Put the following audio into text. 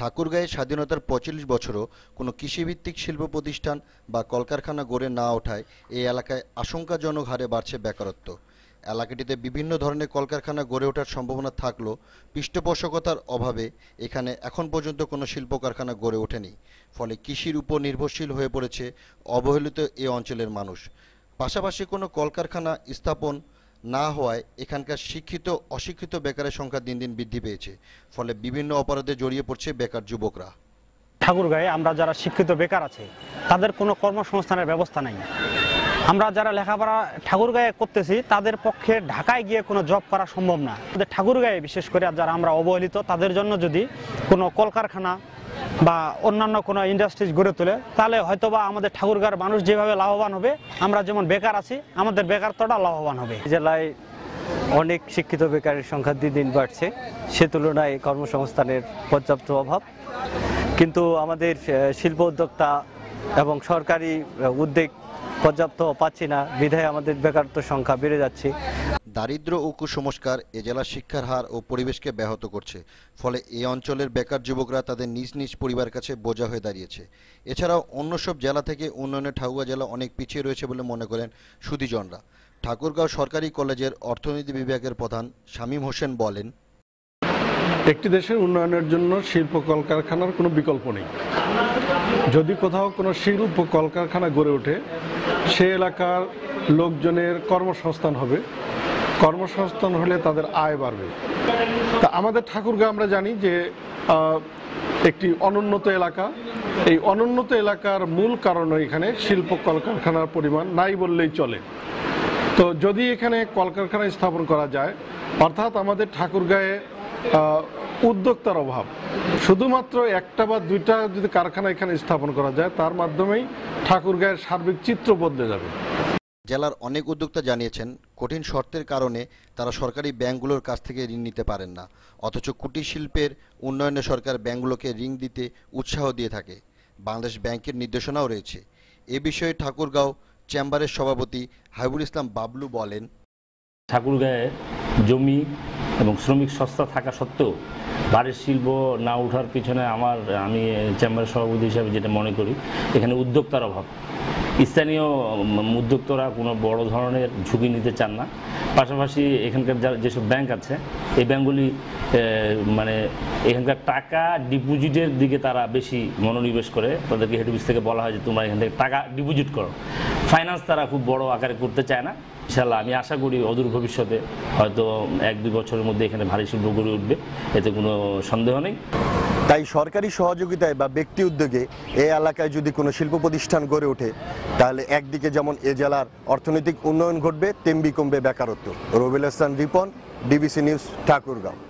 ঠাকুরগাঁয়ে স্বাধীনতার পঁচিশ বছরও কোনো কৃষিভিত্তিক শিল্প প্রতিষ্ঠান বা কলকারখানা গড়ে না ওঠায় এই এলাকায় আশঙ্কাজনক হারে বাড়ছে বেকারত্ব এলাকাটিতে বিভিন্ন ধরনের কলকারখানা গড়ে ওঠার সম্ভাবনা থাকলেও পৃষ্ঠপোষকতার অভাবে এখানে এখন পর্যন্ত কোনো শিল্প কারখানা গড়ে ওঠেনি ফলে কৃষির উপর নির্ভরশীল হয়ে পড়েছে অবহেলিত এ অঞ্চলের মানুষ পাশাপাশি কোনো কলকারখানা স্থাপন না হওয়ায় এখানকার শিক্ষিত অশিক্ষিত বেকারের সংখ্যা দিন দিন বৃদ্ধি পেয়েছে ফলে বিভিন্ন অপরাধে জড়িয়ে পড়ছে বেকার যুবকরা ঠাকুরগাঁয়ে আমরা যারা শিক্ষিত বেকার আছে তাদের কোনো কর্মসংস্থানের ব্যবস্থা নেই আমরা যারা লেখাপড়া ঠাকুরগাঁয়ে করতেছি তাদের পক্ষে ঢাকায় গিয়ে কোনো জব করা সম্ভব না ঠাকুরগাঁয়ে বিশেষ করে যারা আমরা অবহেলিত তাদের জন্য যদি কোনো কলকারখানা বা অন্যান্য কোনো ইন্ডাস্ট্রিজ গড়ে তোলে তাহলে হয়তো বা আমাদের ঠাকুরগার মানুষ যেভাবে লাভবান হবে আমরা যেমন বেকার আছি আমাদের বেকারত্বটা লাভবান হবে জেলায় অনেক শিক্ষিত বেকারের সংখ্যা দিন দিন বাড়ছে সে তুলনায় কর্মসংস্থানের পর্যাপ্ত অভাব কিন্তু আমাদের শিল্প উদ্যোক্তা এবং সরকারি উদ্যোগ পর্যাপ্ত পাচ্ছি না বিধায় আমাদের বেকারত্ব সংখ্যা বেড়ে যাচ্ছে দারিদ্র ও কুসংস্কার এ জেলার শিক্ষার হার ও পরিবেশকে ব্যাহত করছে ফলে এ অঞ্চলের বেকার যুবকরা তাদের নিজ নিজ পরিবার কাছে বোঝা হয়ে দাঁড়িয়েছে এছাড়াও অন্য সব জেলা থেকে উন্নয়নে ঠাকুয়া জেলা অনেক পিছিয়ে রয়েছে বলে মনে করেন সুদীজনরা ঠাকুরগাঁও সরকারি কলেজের অর্থনীতি বিভাগের প্রধান শামীম হোসেন বলেন একটি দেশের উন্নয়নের জন্য শিল্প কলকারখানার কোনো বিকল্প নেই যদি কোথাও কোনো শিল্প কলকারখানা গড়ে ওঠে সে এলাকার লোকজনের কর্মসংস্থান হবে কর্মসংস্থান হলে তাদের আয় বাড়বে তা আমাদের ঠাকুরকে আমরা জানি যে একটি অনুন্নত এলাকা এই অনুন্নত এলাকার মূল কারণ এখানে শিল্প কলকারখানার পরিমাণ নাই বললেই চলে তো যদি এখানে কলকারখানা স্থাপন করা যায় অর্থাৎ আমাদের ঠাকুরগাঁয়ে উদ্যোক্তার অভাব শুধুমাত্র একটা বা দুইটা যদি কারখানা এখানে স্থাপন করা যায় তার মাধ্যমেই ঠাকুরগাঁয়ের সার্বিক চিত্র বদলে যাবে জেলার অনেক উদ্যোক্তা জানিয়েছেন কঠিন শর্তের কারণে তারা সরকারি ব্যাংকগুলোর কাছ থেকে ঋণ নিতে পারেন না অথচ কুটির শিল্পের উন্নয়নে সরকার ব্যাংকগুলোকে ঋণ দিতে উৎসাহ দিয়ে থাকে বাংলাদেশ ব্যাংকের নির্দেশনাও রয়েছে এ বিষয়ে ঠাকুরগাঁও চেম্বারের সভাপতি হাইবুল ইসলাম বাবলু বলেন ঠাকুরগাঁয়ে জমি এবং শ্রমিক সস্তা থাকা সত্ত্বেও বাড়ির শিল্প না ওঠার পিছনে আমার আমি চেম্বারের সভাপতি হিসাবে যেটা মনে করি এখানে উদ্যোক্তার অভাব স্থানীয় উদ্যোক্তরা কোনো বড় ধরনের ঝুঁকি নিতে চান না পাশাপাশি এখানকার যারা যেসব ব্যাংক আছে এই ব্যাংকগুলি মানে এখানকার টাকা ডিপোজিটের দিকে তারা বেশি মনোনিবেশ করে তাদেরকে হেড অফিস থেকে বলা হয় যে তোমরা এখান থেকে টাকা ডিপোজিট করো ফাইন্যান্স তারা খুব বড় আকারে করতে চায় না ইনশাল্লাহ আমি আশা করি অদূর ভবিষ্যতে হয়তো এক দুই বছরের মধ্যে এখানে ভারী শিল্প গড়ে উঠবে এতে কোনো সন্দেহ নেই তাই সরকারি সহযোগিতায় বা ব্যক্তি উদ্যোগে এ এলাকায় যদি কোনো শিল্প প্রতিষ্ঠান গড়ে ওঠে তাহলে একদিকে যেমন এ জেলার অর্থনৈতিক উন্নয়ন ঘটবে তেমবি কমবে বেকারত্ব রবিল হাসান রিপন ডিবিসি নিউজ ঠাকুরগাঁও